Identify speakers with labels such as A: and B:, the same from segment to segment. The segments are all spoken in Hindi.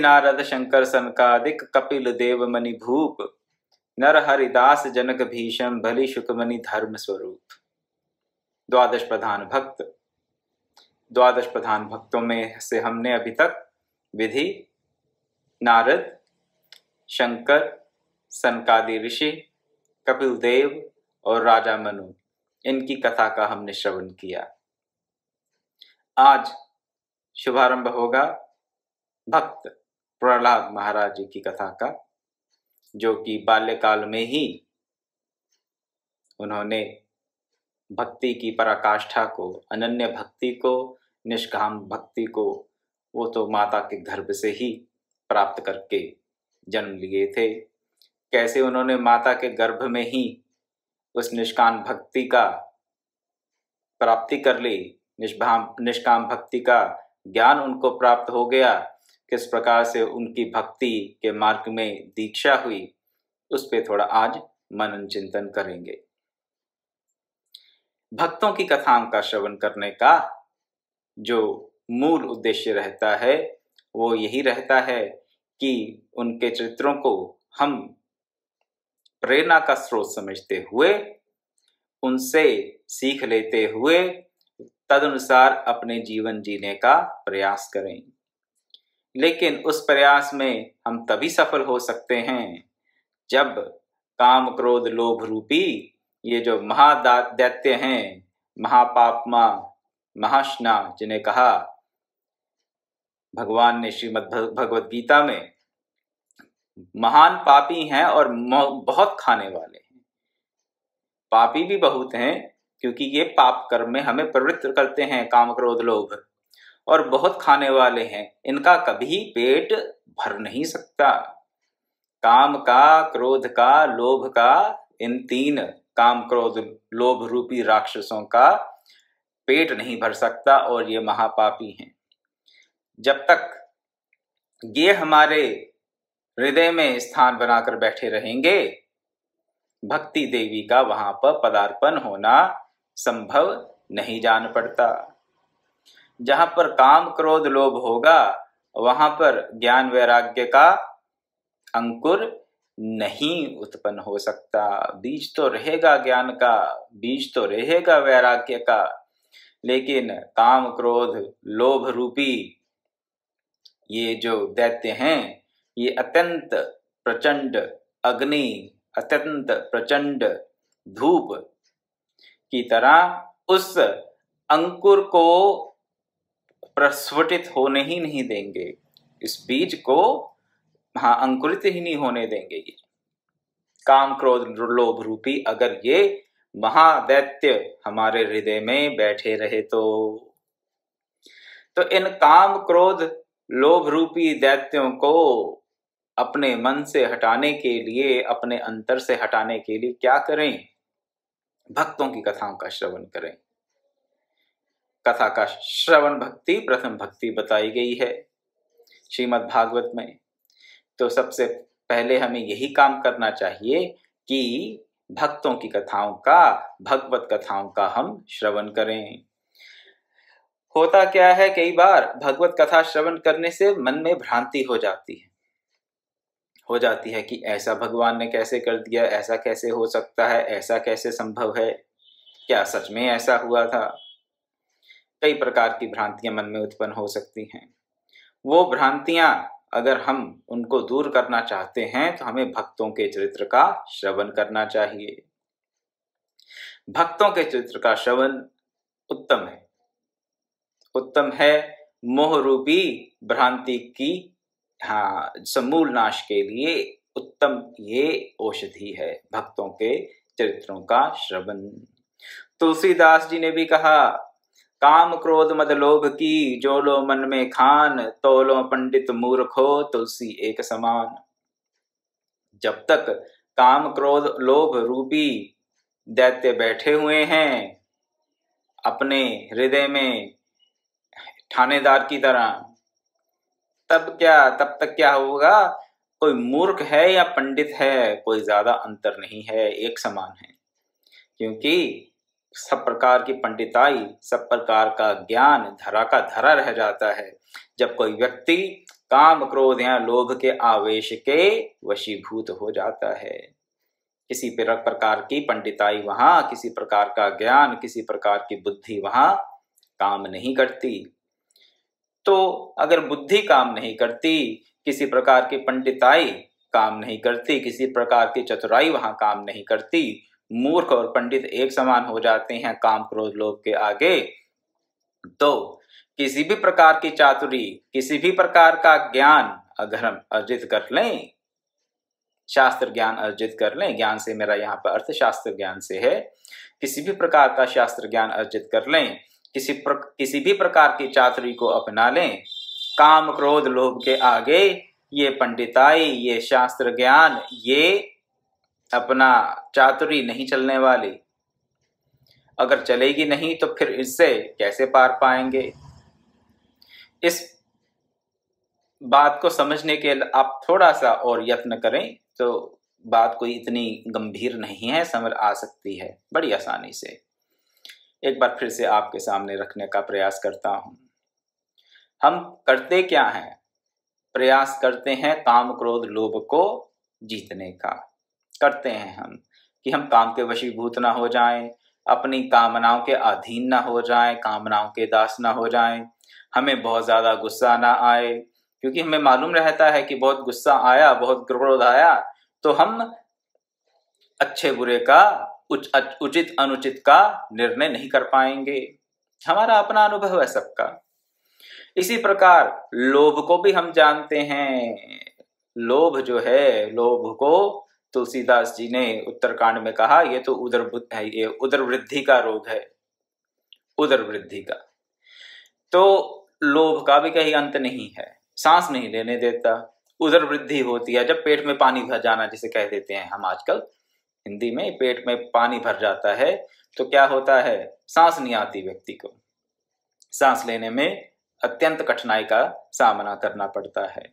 A: नारद शंकर सनकादिक कपिल देव मणि भूप नर हरिदास जनक भीषण भली शुकमणि धर्म स्वरूप द्वादश प्रधान भक्त द्वादश प्रधान भक्तों में से हमने अभी तक विधि नारद शंकर सनकादि ऋषि कपिल देव और राजा मनु इनकी कथा का हमने श्रवण किया आज शुभारंभ होगा भक्त प्रहलाद महाराज जी की कथा का जो कि बाल्यकाल में ही उन्होंने भक्ति की पराकाष्ठा को अनन्य भक्ति को निष्काम भक्ति को वो तो माता के गर्भ से ही प्राप्त करके जन्म लिए थे कैसे उन्होंने माता के गर्भ में ही उस निष्काम भक्ति का प्राप्ति कर ली निष्भाम निष्काम भक्ति का ज्ञान उनको प्राप्त हो गया किस प्रकार से उनकी भक्ति के मार्ग में दीक्षा हुई उस पर थोड़ा आज मनन चिंतन करेंगे भक्तों की कथाओं का श्रवण करने का जो मूल उद्देश्य रहता है वो यही रहता है कि उनके चरित्रों को हम प्रेरणा का स्रोत समझते हुए उनसे सीख लेते हुए तदनुसार अपने जीवन जीने का प्रयास करें लेकिन उस प्रयास में हम तभी सफल हो सकते हैं जब काम क्रोध लोभ रूपी ये जो महादैत्य हैं महापापमा महाश्ना जिन्हें कहा भगवान ने श्रीमद भगवद गीता में महान पापी हैं और बहुत खाने वाले हैं पापी भी बहुत हैं क्योंकि ये पाप कर्म में हमें प्रवृत्त करते हैं काम क्रोध लोभ और बहुत खाने वाले हैं इनका कभी पेट भर नहीं सकता काम का क्रोध का लोभ का इन तीन काम क्रोध लोभ रूपी राक्षसों का पेट नहीं भर सकता और ये महापापी हैं जब तक ये हमारे हृदय में स्थान बनाकर बैठे रहेंगे भक्ति देवी का वहां पर पदार्पण होना संभव नहीं जान पड़ता जहां पर काम क्रोध लोभ होगा वहां पर ज्ञान वैराग्य का अंकुर नहीं उत्पन्न हो सकता बीज तो रहेगा ज्ञान का बीज तो रहेगा वैराग्य का लेकिन काम क्रोध लोभ रूपी ये जो दैत्य हैं ये अत्यंत प्रचंड अग्नि अत्यंत प्रचंड धूप की तरह उस अंकुर को प्रस्फुटित होने ही नहीं देंगे इस बीज को हाँ अंकुरित ही नहीं होने देंगे ये काम क्रोध लोभ रूपी अगर ये महादैत्य हमारे हृदय में बैठे रहे तो तो इन काम क्रोध लोभ रूपी दैत्यों को अपने मन से हटाने के लिए अपने अंतर से हटाने के लिए क्या करें भक्तों की कथाओं का श्रवण करें कथा का श्रवण भक्ति प्रथम भक्ति बताई गई है श्रीमद् भागवत में तो सबसे पहले हमें यही काम करना चाहिए कि भक्तों की कथाओं का भगवत कथाओं का हम श्रवण करें होता क्या है कई बार भगवत कथा श्रवण करने से मन में भ्रांति हो जाती है हो जाती है कि ऐसा भगवान ने कैसे कर दिया ऐसा कैसे हो सकता है ऐसा कैसे संभव है क्या सच में ऐसा हुआ था कई प्रकार की भ्रांतियां मन में उत्पन्न हो सकती हैं वो भ्रांतियां अगर हम उनको दूर करना चाहते हैं तो हमें भक्तों के चरित्र का श्रवण करना चाहिए भक्तों के चरित्र का श्रवण उत्तम है उत्तम है मोह रूपी भ्रांति की हाँ समूल नाश के लिए उत्तम ये औषधि है भक्तों के चरित्रों का श्रवण तुलसीदास जी ने भी कहा काम क्रोध मद लोभ की जो लो मन में खान तो लो पंडित मूर्खो तुलसी एक समान जब तक काम क्रोध लोभ रूपी दैत्य बैठे हुए हैं अपने हृदय में थानेदार की तरह तब क्या तब तक क्या होगा कोई मूर्ख है या पंडित है कोई ज्यादा अंतर नहीं है एक समान है क्योंकि सब प्रकार की पंडिताई सब प्रकार का ज्ञान धरा का धरा रह जाता है जब कोई व्यक्ति काम क्रोध या लोभ के आवेश के वशीभूत हो जाता है किसी प्रकार की पंडिताई वहां किसी प्रकार का ज्ञान किसी प्रकार की बुद्धि वहां काम नहीं करती तो अगर बुद्धि काम नहीं करती किसी प्रकार की पंडिताई काम नहीं करती किसी प्रकार की चतुराई वहां काम नहीं करती मूर्ख और पंडित एक समान हो जाते हैं काम क्रोध लोग के आगे तो किसी भी प्रकार की चातुरी किसी भी प्रकार का ज्ञान अगर हम अर्जित कर लें शास्त्र ज्ञान अर्जित कर लें ज्ञान से मेरा यहाँ पर अर्थ शास्त्र ज्ञान से है किसी भी प्रकार का शास्त्र ज्ञान अर्जित कर लें किसी प्र, किसी भी प्रकार की चातुरी को अपना लें काम क्रोध लोभ के आगे ये पंडिताई ये शास्त्र ज्ञान ये अपना चातुरी नहीं चलने वाली अगर चलेगी नहीं तो फिर इससे कैसे पार पाएंगे इस बात को समझने के लिए आप थोड़ा सा और यत्न करें तो बात कोई इतनी गंभीर नहीं है समझ आ सकती है बड़ी आसानी से एक बार फिर से आपके सामने रखने का प्रयास करता हूं हम करते क्या हैं प्रयास करते हैं काम क्रोध लोभ को जीतने का करते हैं हम कि हम काम के वशीभूत ना हो जाएं अपनी कामनाओं के अधीन ना हो जाएं कामनाओं के दास ना हो जाएं हमें बहुत ज़्यादा गुस्सा ना आए क्योंकि हमें मालूम रहता है कि बहुत गुस्सा आया बहुत क्रोध आया तो हम अच्छे बुरे का उच, उचित अनुचित का निर्णय नहीं कर पाएंगे हमारा अपना अनुभव है सबका इसी प्रकार लोभ को भी हम जानते हैं लोभ जो है लोभ को तुलसीदास जी ने उत्तरकांड में कहा यह तो उदर है ये उदर वृद्धि का रोग है उदर वृद्धि का तो लोभ का भी कहीं अंत नहीं है सांस नहीं लेने देता उधर वृद्धि होती है जब पेट में पानी भर जाना जिसे कह देते हैं हम आजकल हिंदी में पेट में पानी भर जाता है तो क्या होता है सांस नहीं आती व्यक्ति को सांस लेने में अत्यंत कठिनाई का सामना करना पड़ता है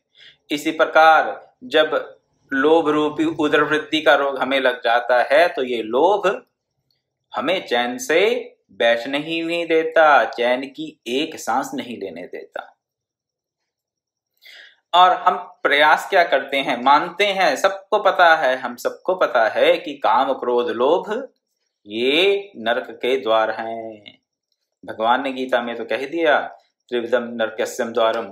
A: इसी प्रकार जब लोभ रूपी उदर वृद्धि का रोग हमें लग जाता है तो ये लोभ हमें चैन से बैठने ही नहीं देता चैन की एक सांस नहीं लेने देता और हम प्रयास क्या करते हैं मानते हैं सबको पता है हम सबको पता है कि काम क्रोध लोभ ये नरक के द्वार हैं भगवान ने गीता में तो कह दिया त्रिविधम नरकस्यम द्वारम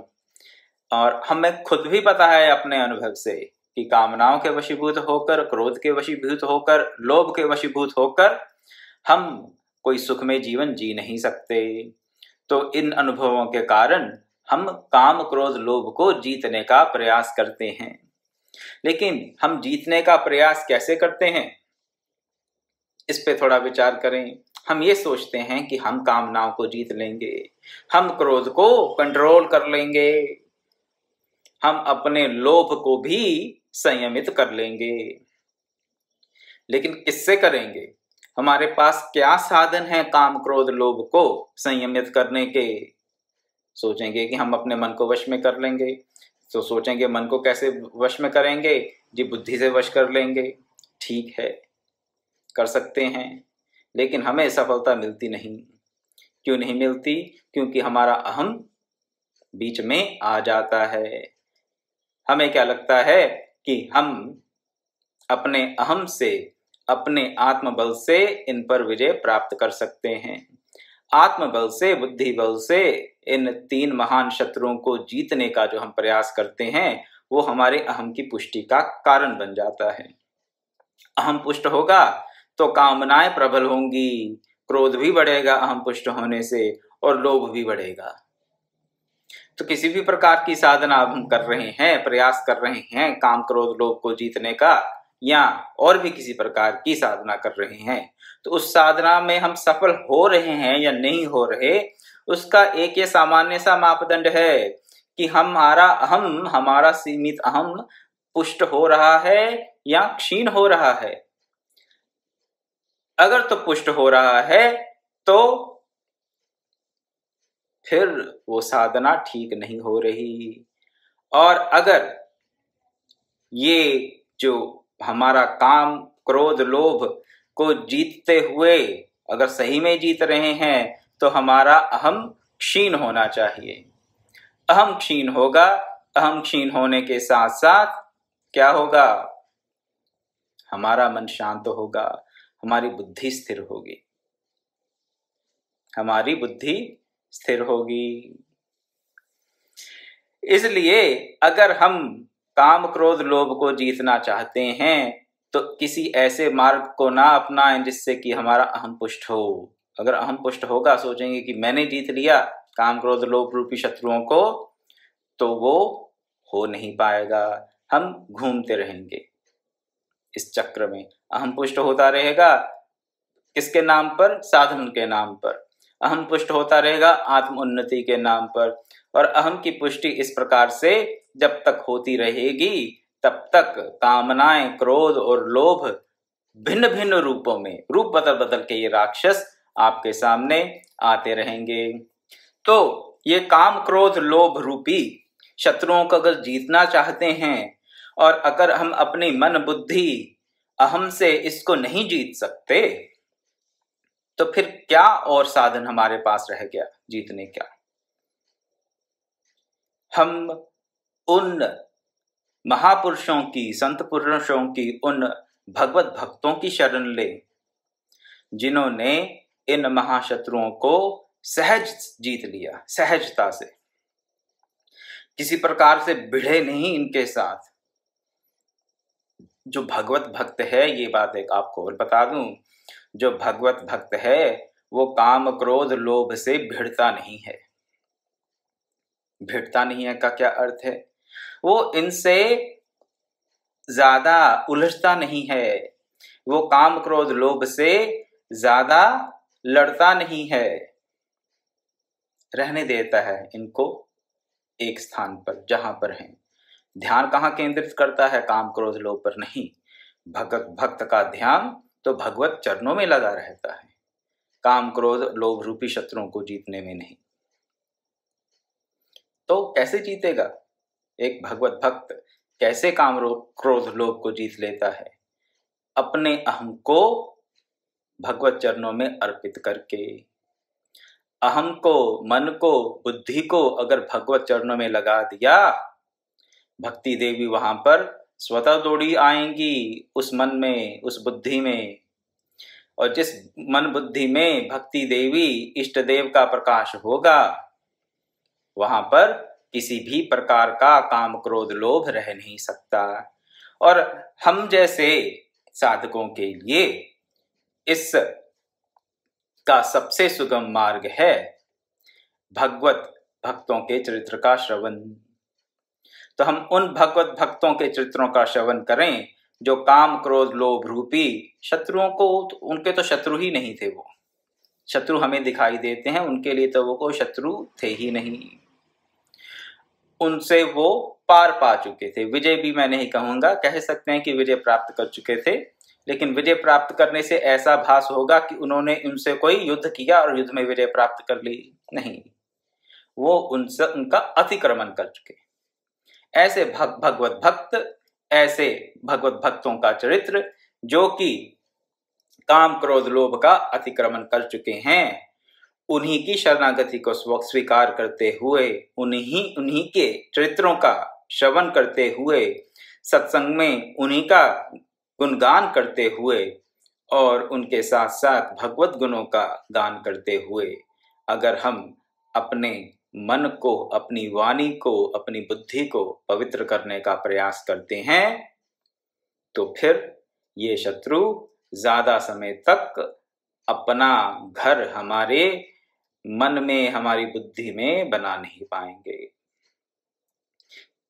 A: और हमें खुद भी पता है अपने अनुभव से कि कामनाओं के वशीभूत होकर क्रोध के वशीभूत होकर लोभ के वशीभूत होकर हम कोई सुखमय जीवन जी नहीं सकते तो इन अनुभवों के कारण हम काम क्रोध लोभ को जीतने का प्रयास करते हैं लेकिन हम जीतने का प्रयास कैसे करते हैं इस पे थोड़ा विचार करें हम ये सोचते हैं कि हम कामनाओं को जीत लेंगे हम क्रोध को कंट्रोल कर लेंगे हम अपने लोभ को भी संयमित कर लेंगे लेकिन किससे करेंगे हमारे पास क्या साधन है काम क्रोध लोभ को संयमित करने के सोचेंगे कि हम अपने मन को वश में कर लेंगे तो सोचेंगे मन को कैसे वश में करेंगे जी बुद्धि से वश कर लेंगे ठीक है कर सकते हैं लेकिन हमें सफलता मिलती नहीं क्यों नहीं मिलती क्योंकि हमारा अहम बीच में आ जाता है हमें क्या लगता है कि हम अपने अहम से अपने आत्मबल से इन पर विजय प्राप्त कर सकते हैं आत्मबल से बुद्धि बल से इन तीन महान शत्रुओं को जीतने का जो हम प्रयास करते हैं वो हमारे अहम की पुष्टि का कारण बन जाता है अहम पुष्ट होगा तो कामनाएं प्रबल होंगी क्रोध भी बढ़ेगा अहम पुष्ट होने से और लोभ भी बढ़ेगा तो किसी भी प्रकार की साधना अब हम कर रहे हैं प्रयास कर रहे हैं काम क्रोध लोभ को जीतने का या और भी किसी प्रकार की साधना कर रहे हैं तो उस साधना में हम सफल हो रहे हैं या नहीं हो रहे उसका एक ये सामान्य सा मापदंड है कि हमारा अहम हमारा सीमित अहम पुष्ट हो रहा है या क्षीण हो रहा है अगर तो पुष्ट हो रहा है तो फिर वो साधना ठीक नहीं हो रही और अगर ये जो हमारा काम क्रोध लोभ को जीतते हुए अगर सही में जीत रहे हैं तो हमारा अहम क्षीण होना चाहिए अहम क्षीण होगा अहम क्षीण होने के साथ साथ क्या होगा हमारा मन शांत होगा हमारी बुद्धि स्थिर होगी हमारी बुद्धि स्थिर होगी इसलिए अगर हम काम क्रोध लोभ को जीतना चाहते हैं तो किसी ऐसे मार्ग को ना अपनाएं जिससे कि हमारा अहम पुष्ट हो अगर अहम पुष्ट होगा सोचेंगे कि मैंने जीत लिया काम क्रोध लोभ रूपी शत्रुओं को तो वो हो नहीं पाएगा हम घूमते रहेंगे इस चक्र में अहम पुष्ट होता रहेगा किसके नाम पर साधन के नाम पर अहम पुष्ट होता रहेगा आत्म उन्नति के नाम पर और अहम की पुष्टि इस प्रकार से जब तक होती रहेगी तब तक कामनाएं क्रोध और लोभ भिन्न भिन्न रूपों में रूप बदल बदल के ये राक्षस आपके सामने आते रहेंगे तो ये काम क्रोध लोभ रूपी शत्रुओं को अगर जीतना चाहते हैं और अगर हम अपनी मन बुद्धि अहम से इसको नहीं जीत सकते तो फिर क्या और साधन हमारे पास रह गया जीतने क्या हम उन महापुरुषों की संत पुरुषों की उन भगवत भक्तों की शरण ले जिन्होंने इन महाशत्रुओं को सहज जीत लिया सहजता से किसी प्रकार से भिड़े नहीं इनके साथ जो भगवत भक्त है ये बात एक आपको और बता दूं जो भगवत भक्त है वो काम क्रोध लोभ से भिड़ता नहीं है भिड़ता नहीं है का क्या अर्थ है वो इनसे ज्यादा उलझता नहीं है वो काम क्रोध लोभ से ज्यादा लड़ता नहीं है रहने देता है इनको एक स्थान पर जहां पर है ध्यान कहाँ केंद्रित करता है काम क्रोध लोभ पर नहीं भगत भक्त का ध्यान तो भगवत चरणों में लगा रहता है काम क्रोध लोभ रूपी शत्रुओं को जीतने में नहीं तो कैसे जीतेगा एक भगवत भक्त कैसे काम क्रोध लोभ को जीत लेता है अपने अहम को भगवत चरणों में अर्पित करके अहम को मन को बुद्धि को अगर भगवत चरणों में लगा दिया भक्ति देवी वहां पर स्वतः दौड़ी आएंगी उस मन में उस बुद्धि में और जिस मन बुद्धि में भक्ति देवी इष्ट देव का प्रकाश होगा वहां पर किसी भी प्रकार का काम क्रोध लोभ रह नहीं सकता और हम जैसे साधकों के लिए इस का सबसे सुगम मार्ग है भगवत भक्तों के चरित्र का श्रवण तो हम उन भगवत भक्तों के चरित्रों का श्रवण करें जो काम क्रोध लोभ रूपी शत्रुओं को तो उनके तो शत्रु ही नहीं थे वो शत्रु हमें दिखाई देते हैं उनके लिए तो वो कोई शत्रु थे ही नहीं उनसे वो पार पा चुके थे विजय भी मैं नहीं कहूंगा कह सकते हैं कि विजय प्राप्त कर चुके थे लेकिन विजय प्राप्त करने से ऐसा भास होगा कि उन्होंने उनसे कोई युद्ध किया और युद्ध में विजय प्राप्त कर ली नहीं वो उनसे उनका अतिक्रमण कर चुके ऐसे भग, भगवत भक्त ऐसे भगवत भक्तों का चरित्र जो कि काम क्रोध लोभ का अतिक्रमण कर चुके हैं उन्हीं की शरणागति को स्वीकार करते हुए उन्हीं उन्हीं के चरित्रों का श्रवण करते हुए सत्संग में उन्हीं का गुणगान करते हुए और उनके साथ साथ भगवत गुणों का गान करते हुए अगर हम अपने मन को अपनी वाणी को अपनी बुद्धि को पवित्र करने का प्रयास करते हैं तो फिर ये शत्रु ज्यादा समय तक अपना घर हमारे मन में हमारी बुद्धि में बना नहीं पाएंगे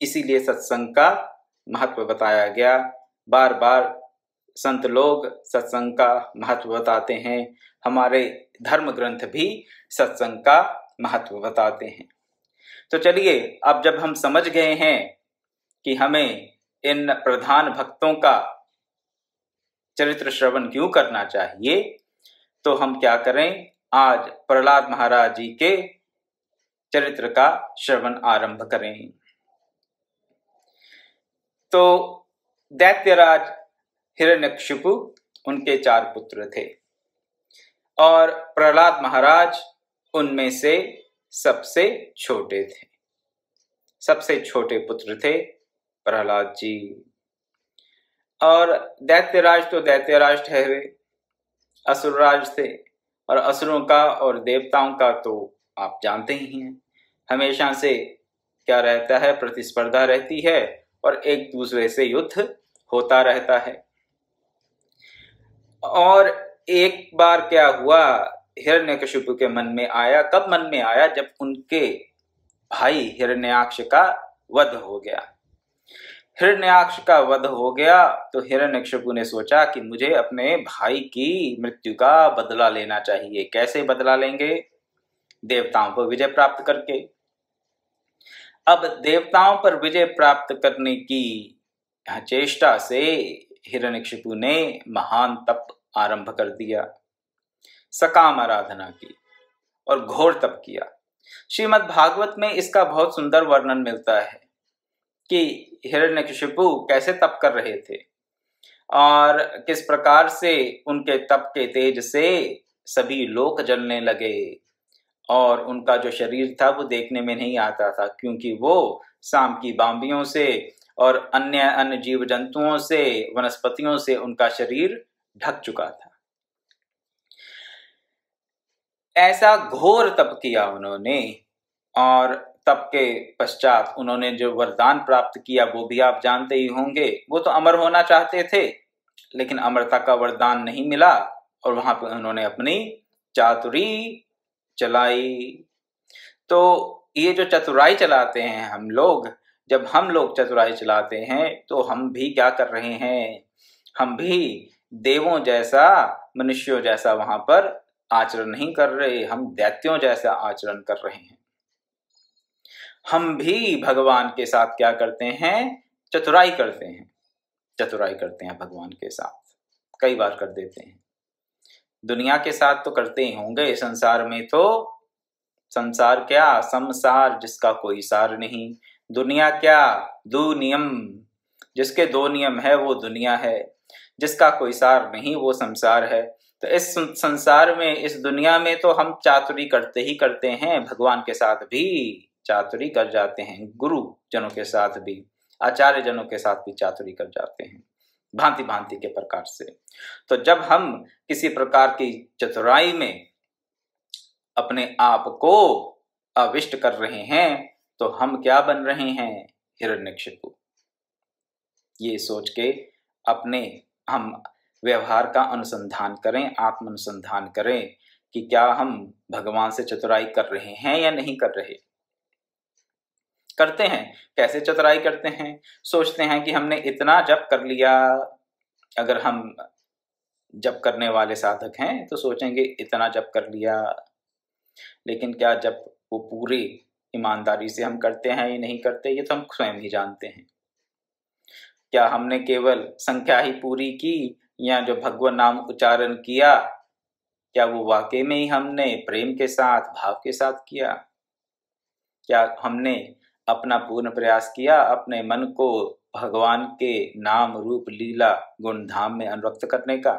A: इसीलिए सत्संग का महत्व बताया गया बार बार संत लोग सत्संग का महत्व बताते हैं हमारे धर्म ग्रंथ भी सत्संग का महत्व बताते हैं तो चलिए अब जब हम समझ गए हैं कि हमें इन प्रधान भक्तों का चरित्र श्रवण क्यों करना चाहिए तो हम क्या करें आज प्रहलाद महाराज जी के चरित्र का श्रवण आरंभ करें तो दैत्यराज हिरण्यक्षिपु उनके चार पुत्र थे और प्रहलाद महाराज उनमें से सबसे छोटे थे सबसे छोटे पुत्र थे प्रहलाद जी और दैत्यराज तो दैत्यराज ठहरे असुरराज थे और असुरों का और देवताओं का तो आप जानते ही हैं हमेशा से क्या रहता है प्रतिस्पर्धा रहती है और एक दूसरे से युद्ध होता रहता है और एक बार क्या हुआ हिरण्यकशिपु के मन में आया कब मन में आया जब उनके भाई हिरण्याक्ष का वध हो गया हिरण्याक्ष का वध हो गया तो हिरण्यकशिपु ने सोचा कि मुझे अपने भाई की मृत्यु का बदला लेना चाहिए कैसे बदला लेंगे देवताओं पर विजय प्राप्त करके अब देवताओं पर विजय प्राप्त करने की चेष्टा से हिरण्यकशिपु ने महान तप आरंभ कर दिया सकाम आराधना की और घोर तप किया श्रीमद् भागवत में इसका बहुत सुंदर वर्णन मिलता है कि हिरण्य हिरण्यकशिपु कैसे तप कर रहे थे और किस प्रकार से उनके तप के तेज से सभी लोक जलने लगे और उनका जो शरीर था वो देखने में नहीं आता था क्योंकि वो शाम की बाम्बियों से और अन्य अन्य जीव जंतुओं से वनस्पतियों से उनका शरीर ढक चुका था ऐसा घोर तप किया उन्होंने और तप के पश्चात उन्होंने जो वरदान प्राप्त किया वो भी आप जानते ही होंगे वो तो अमर होना चाहते थे लेकिन अमरता का वरदान नहीं मिला और वहां पर उन्होंने अपनी चातुरी चलाई तो ये जो चतुराई चलाते हैं हम लोग जब हम लोग चतुराई चलाते हैं तो हम भी क्या कर रहे हैं हम भी देवों जैसा मनुष्यों जैसा वहां पर आचरण नहीं कर रहे हम दैत्यों जैसा आचरण कर रहे हैं हम भी भगवान के साथ क्या करते हैं चतुराई करते हैं चतुराई करते हैं भगवान के साथ कई बार कर देते हैं दुनिया के साथ तो करते ही होंगे संसार में तो संसार क्या संसार जिसका कोई सार नहीं दुनिया क्या दो नियम जिसके दो नियम है वो दुनिया है जिसका कोई सार नहीं वो संसार है तो इस संसार में इस दुनिया में तो हम चातुरी करते ही करते हैं भगवान के साथ भी चातुरी कर जाते हैं गुरु जनों के साथ भी आचार्य जनों के साथ भी चातुरी कर जाते हैं भांति भांति के प्रकार से तो जब हम किसी प्रकार की चतुराई में अपने आप को अविष्ट कर रहे हैं तो हम क्या बन रहे हैं हिरण्यक्ष ये सोच के अपने हम व्यवहार का अनुसंधान करें आत्म अनुसंधान करें कि क्या हम भगवान से चतुराई कर रहे हैं या नहीं कर रहे करते हैं कैसे चतुराई करते हैं सोचते हैं कि हमने इतना जप कर लिया अगर हम जप करने वाले साधक हैं तो सोचेंगे इतना जप कर लिया लेकिन क्या जब वो पूरी ईमानदारी से हम करते हैं या नहीं करते ये तो हम स्वयं ही जानते हैं क्या हमने केवल संख्या ही पूरी की या जो भगवान नाम उच्चारण किया क्या वो वाकई में ही हमने प्रेम के साथ भाव के साथ किया क्या हमने अपना पूर्ण प्रयास किया अपने मन को भगवान के नाम रूप लीला गुण धाम में अनुरक्त करने का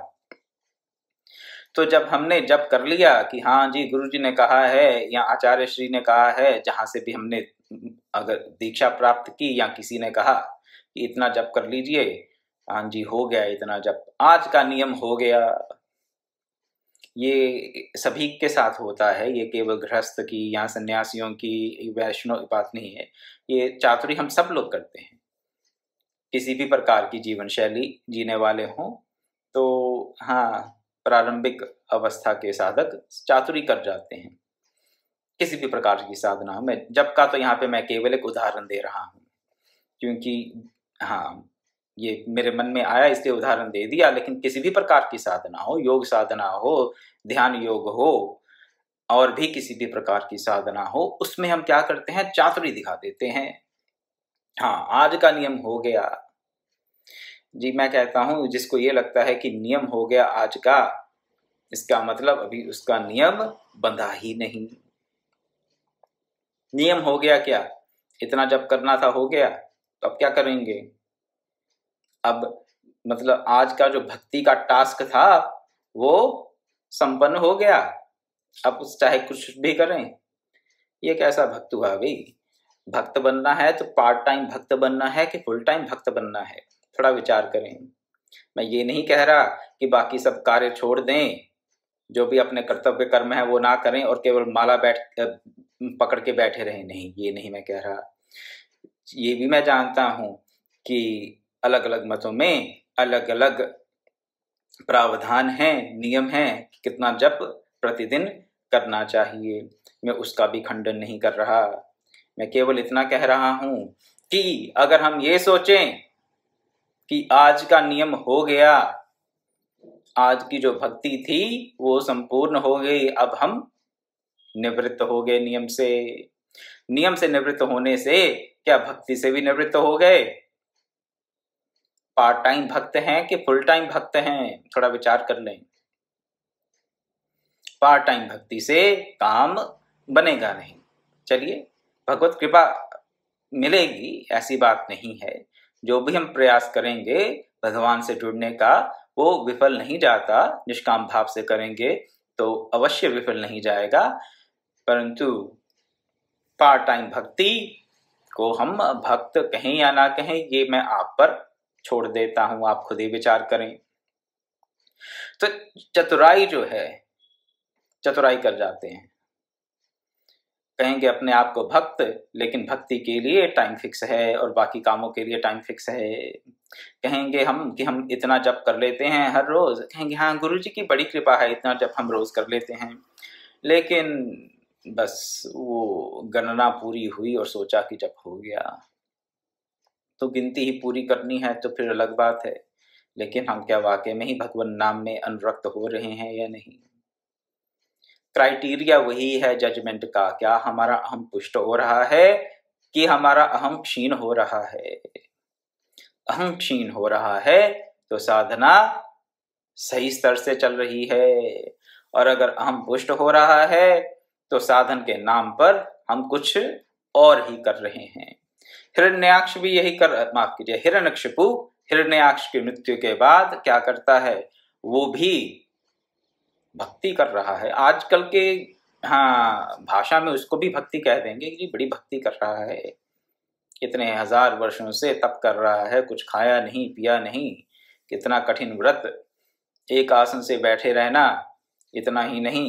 A: तो जब हमने जब कर लिया कि हाँ जी गुरु जी ने कहा है या आचार्य श्री ने कहा है जहां से भी हमने अगर दीक्षा प्राप्त की या किसी ने कहा कि इतना जब कर लीजिए हाँ जी हो गया इतना जब आज का नियम हो गया ये सभी के साथ होता है ये केवल गृहस्थ की या सन्यासियों की वैष्णव की बात नहीं है ये चातुरी हम सब लोग करते हैं किसी भी प्रकार की जीवन शैली जीने वाले हों तो हाँ प्रारंभिक अवस्था के साधक चातुरी कर जाते हैं किसी भी प्रकार की साधना में जब का तो यहाँ पे मैं केवल एक उदाहरण दे रहा हूँ क्योंकि हाँ ये मेरे मन में आया इसलिए उदाहरण दे दिया लेकिन किसी भी प्रकार की साधना हो योग साधना हो ध्यान योग हो और भी किसी भी प्रकार की साधना हो उसमें हम क्या करते हैं चातुरी दिखा देते हैं हाँ आज का नियम हो गया जी मैं कहता हूं जिसको ये लगता है कि नियम हो गया आज का इसका मतलब अभी उसका नियम बंधा ही नहीं नियम हो गया क्या इतना जब करना था हो गया तो अब क्या करेंगे अब मतलब आज का जो भक्ति का टास्क था वो संपन्न हो गया अब चाहे कुछ भी करें ये कैसा भक्त हुआ भाई भक्त बनना है तो पार्ट टाइम भक्त बनना है कि फुल टाइम भक्त बनना है थोड़ा विचार करें मैं ये नहीं कह रहा कि बाकी सब कार्य छोड़ दें जो भी अपने कर्तव्य कर्म है वो ना करें और केवल माला बैठ पकड़ के बैठे रहें नहीं ये नहीं मैं कह रहा ये भी मैं जानता हूं कि अलग अलग मतों में अलग अलग प्रावधान है नियम है कितना जप प्रतिदिन करना चाहिए मैं उसका भी खंडन नहीं कर रहा मैं केवल इतना कह रहा हूं कि अगर हम ये सोचें कि आज का नियम हो गया आज की जो भक्ति थी वो संपूर्ण हो गई अब हम निवृत्त हो गए नियम से नियम से निवृत्त होने से क्या भक्ति से भी निवृत्त हो गए पार्ट टाइम भक्त हैं कि फुल टाइम भक्त हैं थोड़ा विचार कर लें पार्ट टाइम भक्ति से काम बनेगा नहीं चलिए भगवत कृपा मिलेगी ऐसी बात नहीं है जो भी हम प्रयास करेंगे भगवान से जुड़ने का वो विफल नहीं जाता निष्काम भाव से करेंगे तो अवश्य विफल नहीं जाएगा परंतु पार्ट टाइम भक्ति को हम भक्त कहें या ना कहें ये मैं आप पर छोड़ देता हूं आप खुद ही विचार करें तो चतुराई जो है चतुराई कर जाते हैं कहेंगे अपने आप को भक्त लेकिन भक्ति के लिए टाइम फिक्स है और बाकी कामों के लिए टाइम फिक्स है कहेंगे हम कि हम इतना जप कर लेते हैं हर रोज कहेंगे हाँ गुरु जी की बड़ी कृपा है इतना जप हम रोज कर लेते हैं लेकिन बस वो गणना पूरी हुई और सोचा कि जप हो गया तो गिनती ही पूरी करनी है तो फिर अलग बात है लेकिन हम क्या वाकई में ही भगवान नाम में अनुरक्त हो रहे हैं या नहीं क्राइटेरिया वही है जजमेंट का क्या हमारा अहम पुष्ट हो रहा है कि हमारा अहम क्षीण हो रहा है अहम क्षीण हो रहा है तो साधना सही स्तर से चल रही है और अगर अहम पुष्ट हो रहा है तो साधन के नाम पर हम कुछ और ही कर रहे हैं हिरण्याक्ष भी यही कर माफ कीजिए हिरण्यक्षिपु हिरण्याक्ष की मृत्यु के बाद क्या करता है वो भी भक्ति कर रहा है आजकल के हाँ भाषा में उसको भी भक्ति कह देंगे कि बड़ी भक्ति कर रहा है कितने हजार वर्षों से तप कर रहा है कुछ खाया नहीं पिया नहीं कितना कठिन व्रत एक आसन से बैठे रहना इतना ही नहीं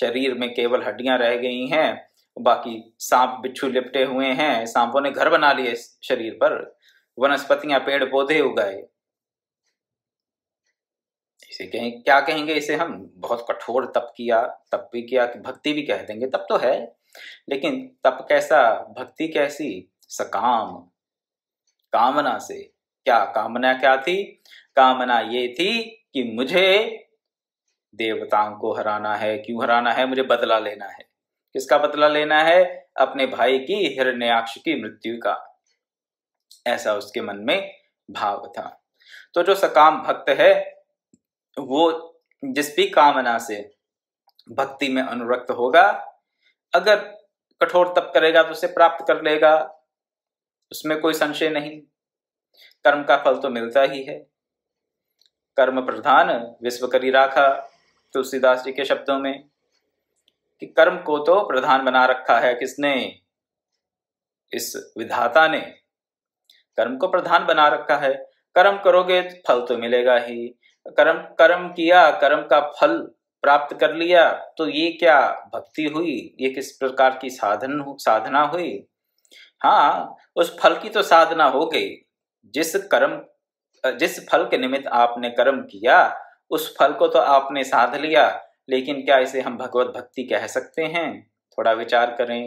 A: शरीर में केवल हड्डियां रह गई हैं बाकी सांप बिच्छू लिपटे हुए हैं सांपों ने घर बना लिए शरीर पर वनस्पतियां पेड़ पौधे उगाए इसे कहें क्या कहेंगे इसे हम बहुत कठोर तप किया तप भी किया भक्ति भी कह देंगे तप तो है लेकिन तप कैसा भक्ति कैसी सकाम कामना से क्या कामना क्या थी कामना ये थी कि मुझे देवताओं को हराना है क्यों हराना है मुझे बदला लेना है किसका बदला लेना है अपने भाई की हिरण्याक्ष की मृत्यु का ऐसा उसके मन में भाव था तो जो सकाम भक्त है वो जिस भी कामना से भक्ति में अनुरक्त होगा अगर कठोर तप करेगा तो उसे प्राप्त कर लेगा उसमें कोई संशय नहीं कर्म का फल तो मिलता ही है कर्म प्रधान विश्व करी राखा तुलसीदास जी के शब्दों में कि कर्म को तो प्रधान बना रखा है किसने इस विधाता ने कर्म को प्रधान बना रखा है कर्म करोगे तो फल तो मिलेगा ही कर्म कर्म किया कर्म का फल प्राप्त कर लिया तो ये क्या भक्ति हुई ये किस प्रकार की साधन साधना हुई हाँ उस फल की तो साधना हो गई जिस कर्म जिस फल के निमित्त आपने कर्म किया उस फल को तो आपने साध लिया लेकिन क्या इसे हम भगवत भक्ति कह सकते हैं थोड़ा विचार करें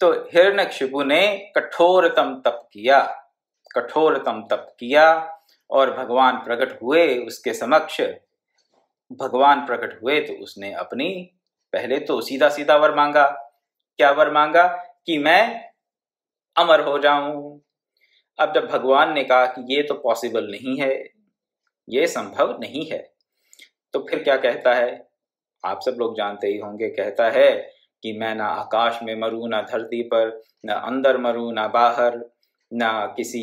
A: तो हिरण्यक्षिपु ने कठोरतम तप किया कठोरतम तप किया और भगवान प्रकट हुए उसके समक्ष भगवान प्रकट हुए तो उसने अपनी पहले तो सीधा सीधा वर मांगा क्या वर मांगा कि मैं अमर हो जाऊं अब जब भगवान ने कहा कि ये तो पॉसिबल नहीं है ये संभव नहीं है तो फिर क्या कहता है आप सब लोग जानते ही होंगे कहता है कि मैं ना आकाश में मरू ना धरती पर ना अंदर मरू ना बाहर ना किसी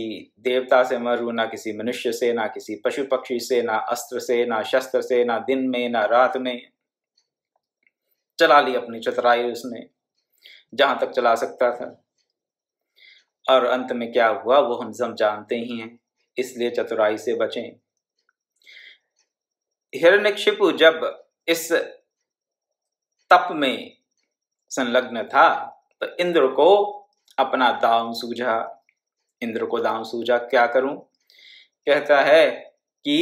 A: देवता से मरू ना किसी मनुष्य से ना किसी पशु पक्षी से ना अस्त्र से ना शस्त्र से ना दिन में ना रात में चला ली अपनी चतराई उसने जहां तक चला सकता था और अंत में क्या हुआ वो हम सब जानते ही हैं इसलिए चतुराई से बचें हिरण्यक्षिपु जब इस तप में संलग्न था तो इंद्र को अपना दाम सूझा इंद्र को दाम सूझा क्या करूं कहता है कि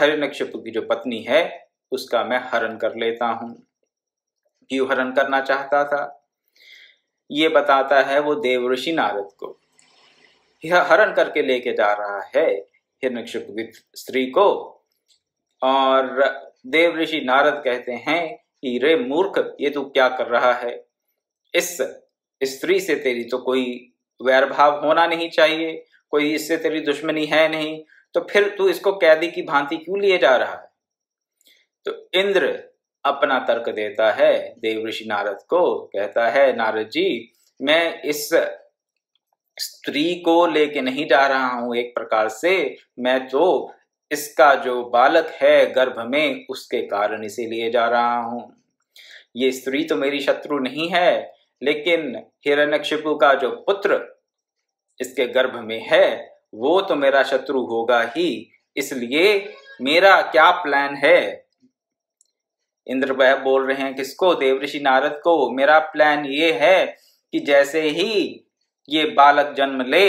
A: हिरण्यक्षिपु की जो पत्नी है उसका मैं हरण कर लेता हूं क्यों हरण करना चाहता था ये बताता है वो देव ऋषि नारद को यह हरण करके लेके जा रहा है हिरण्यक्षिपु की स्त्री को और देव ऋषि नारद कहते हैं कि रे मूर्ख ये तू क्या कर रहा है इस स्त्री से तेरी तो कोई वैर भाव होना नहीं चाहिए कोई इससे तेरी दुश्मनी है नहीं तो फिर तू इसको कैदी की भांति क्यों लिए जा रहा है तो इंद्र अपना तर्क देता है देव ऋषि नारद को कहता है नारद जी मैं इस स्त्री को लेके नहीं जा रहा हूं एक प्रकार से मैं तो इसका जो बालक है गर्भ में उसके कारण इसे लिए जा रहा हूं ये स्त्री तो मेरी शत्रु नहीं है लेकिन हिरण्यक्षिपु का जो पुत्र इसके गर्भ में है वो तो मेरा शत्रु होगा ही इसलिए मेरा क्या प्लान है इंद्र वह बोल रहे हैं किसको देवऋषि नारद को मेरा प्लान ये है कि जैसे ही ये बालक जन्म ले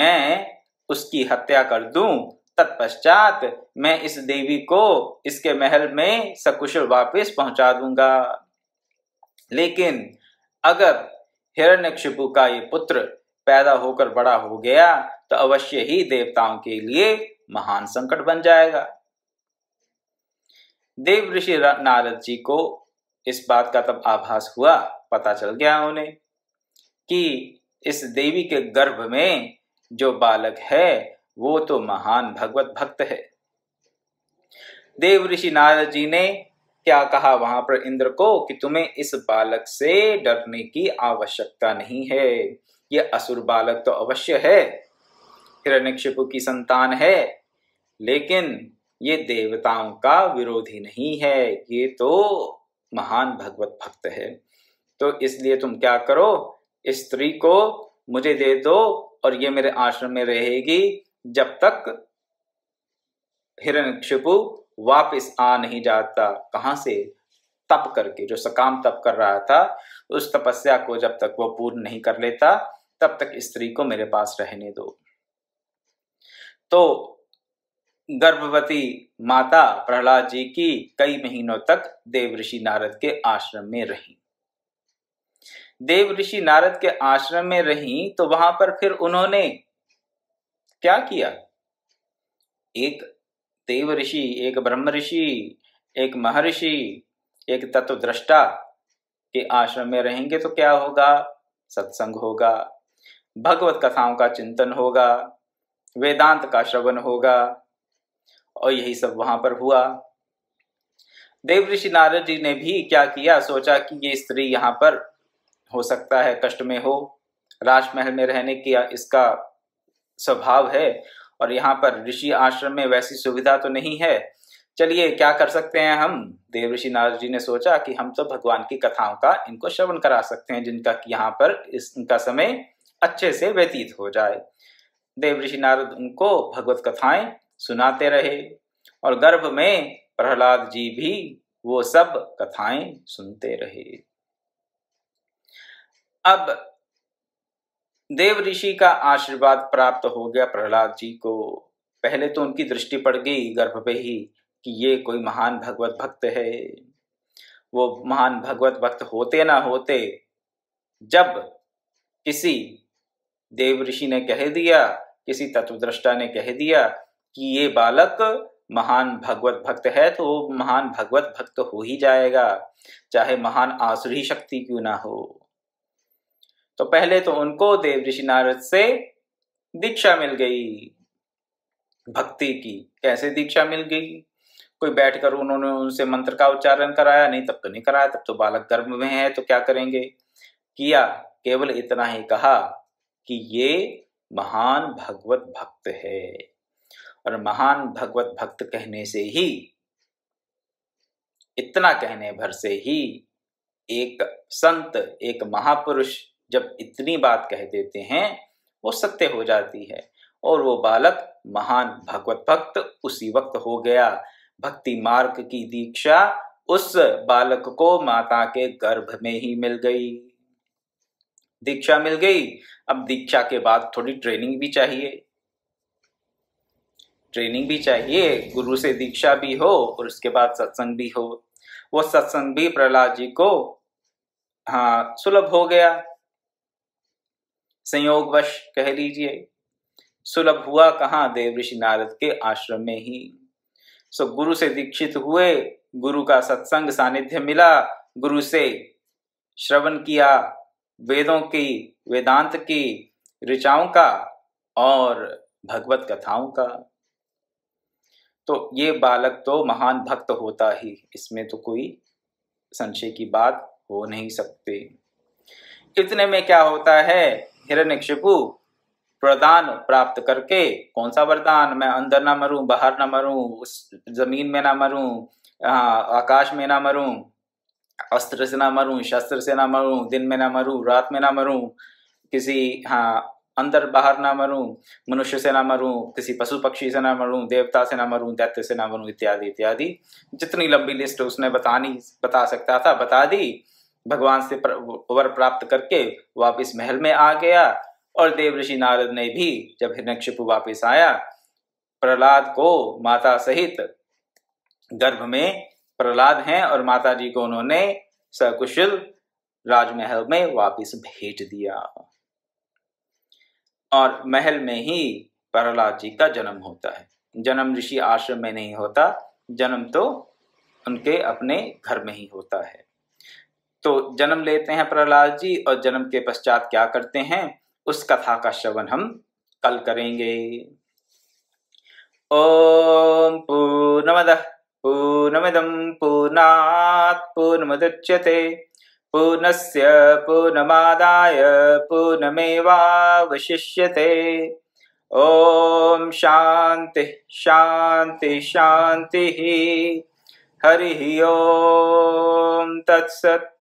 A: मैं उसकी हत्या कर दूं तत्पश्चात मैं इस देवी को इसके महल में सकुशल वापस पहुंचा दूंगा लेकिन अगर हिरण्यक्षिपु का ये पुत्र पैदा होकर बड़ा हो गया तो अवश्य ही देवताओं के लिए महान संकट बन जाएगा देव ऋषि नारद जी को इस बात का तब आभास हुआ पता चल गया उन्हें कि इस देवी के गर्भ में जो बालक है वो तो महान भगवत भक्त है देव ऋषि नारद जी ने क्या कहा वहां पर इंद्र को कि तुम्हें इस बालक से डरने की आवश्यकता नहीं है यह असुर बालक तो अवश्य है हिरण्यक्षिपु की संतान है लेकिन ये देवताओं का विरोधी नहीं है ये तो महान भगवत भक्त है तो इसलिए तुम क्या करो स्त्री को मुझे दे दो और ये मेरे आश्रम में रहेगी जब तक हिरण क्षिपु वापिस आ नहीं जाता कहा से तप करके जो सकाम तप कर रहा था उस तपस्या को जब तक वो पूर्ण नहीं कर लेता तब तक स्त्री को मेरे पास रहने दो तो गर्भवती माता प्रहलाद जी की कई महीनों तक देव ऋषि नारद के आश्रम में रही देव ऋषि नारद के आश्रम में रही तो वहां पर फिर उन्होंने क्या किया एक देव ऋषि एक ब्रह्म ऋषि एक महर्षि एक तत्व दृष्टा के आश्रम में रहेंगे तो क्या होगा सत्संग होगा भगवत कथाओं का चिंतन होगा वेदांत का श्रवण होगा और यही सब वहां पर हुआ देव ऋषि नारद जी ने भी क्या किया सोचा कि ये स्त्री यहाँ पर हो सकता है कष्ट में हो राजमहल में रहने की इसका स्वभाव है और यहाँ पर ऋषि आश्रम में वैसी सुविधा तो नहीं है चलिए क्या कर सकते हैं हम देव ऋषि नारद जी ने सोचा कि हम तो भगवान की कथाओं का इनको श्रवण करा सकते हैं जिनका कि यहाँ पर इस इनका समय अच्छे से व्यतीत हो जाए देव ऋषि नारद उनको भगवत कथाएं सुनाते रहे और गर्भ में प्रहलाद जी भी वो सब कथाएं सुनते रहे अब देव ऋषि का आशीर्वाद प्राप्त हो गया प्रहलाद जी को पहले तो उनकी दृष्टि पड़ गई गर्भ पे ही कि ये कोई महान भगवत भक्त है वो महान भगवत भक्त होते ना होते जब किसी देव ऋषि ने कह दिया किसी तत्वद्रष्टा ने कह दिया कि ये बालक महान भगवत भक्त है तो वो महान भगवत भक्त हो ही जाएगा चाहे महान आसुरी शक्ति क्यों ना हो तो पहले तो उनको देव ऋषि नारद से दीक्षा मिल गई भक्ति की कैसे दीक्षा मिल गई कोई बैठकर उन्होंने उनसे मंत्र का उच्चारण कराया नहीं तब तो नहीं कराया तब तो बालक गर्भ में है तो क्या करेंगे किया केवल इतना ही कहा कि ये महान भगवत भक्त है और महान भगवत भक्त कहने से ही इतना कहने भर से ही एक संत एक महापुरुष जब इतनी बात कह देते हैं वो सत्य हो जाती है और वो बालक महान भगवत भक्त उसी वक्त हो गया भक्ति मार्ग की दीक्षा उस बालक को माता के गर्भ में ही मिल गई दीक्षा मिल गई अब दीक्षा के बाद थोड़ी ट्रेनिंग भी चाहिए ट्रेनिंग भी चाहिए गुरु से दीक्षा भी हो और उसके बाद सत्संग भी हो वो सत्संग भी प्रहलाद जी को हाँ सुलभ हो गया संयोगवश कह लीजिए सुलभ हुआ कहा देव ऋषि नारद के आश्रम में ही सो गुरु से दीक्षित हुए गुरु का सत्संग सानिध्य मिला गुरु से श्रवण किया वेदों की वेदांत की ऋचाओं का और भगवत कथाओं का तो ये बालक तो महान भक्त होता ही इसमें तो कोई संशय की बात हो नहीं सकते इतने में क्या होता है हिरण्यक्षिपु प्रदान प्राप्त करके कौन सा वरदान मैं अंदर ना मरूं बाहर ना मरूं उस जमीन में ना मरूं आकाश में ना मरूं अस्त्र से ना मरूं शस्त्र से ना मरूं दिन में ना मरूं रात में ना मरूं किसी हाँ अंदर बाहर ना मरूं मनुष्य से ना मरूं किसी पशु पक्षी से ना मरूं देवता से ना मरूं दैत्य से ना मरूं इत्यादि इत्यादि जितनी लंबी लिस्ट उसने बतानी बता सकता था बता दी भगवान से वर प्राप्त करके वापस महल में आ गया और देव ऋषि नारद ने भी जब हिरण्यक्षिपु वापस आया प्रहलाद को माता सहित गर्भ में प्रहलाद हैं और माता जी को उन्होंने सकुशल राजमहल में वापस भेज दिया और महल में ही प्रहलाद जी का जन्म होता है जन्म ऋषि आश्रम में नहीं होता जन्म तो उनके अपने घर में ही होता है तो जन्म लेते हैं प्रहलाद जी और जन्म के पश्चात क्या करते हैं उस कथा का श्रवण हम कल करेंगे ओम पूर्णमद पूर्णमिदम पूर्णात् पूर्णमुदच्यते पूर्णस्य पूर्णमादाय पूर्णमेवावशिष्यते ओम शांति शांति शांति हरि ओम तत्सत्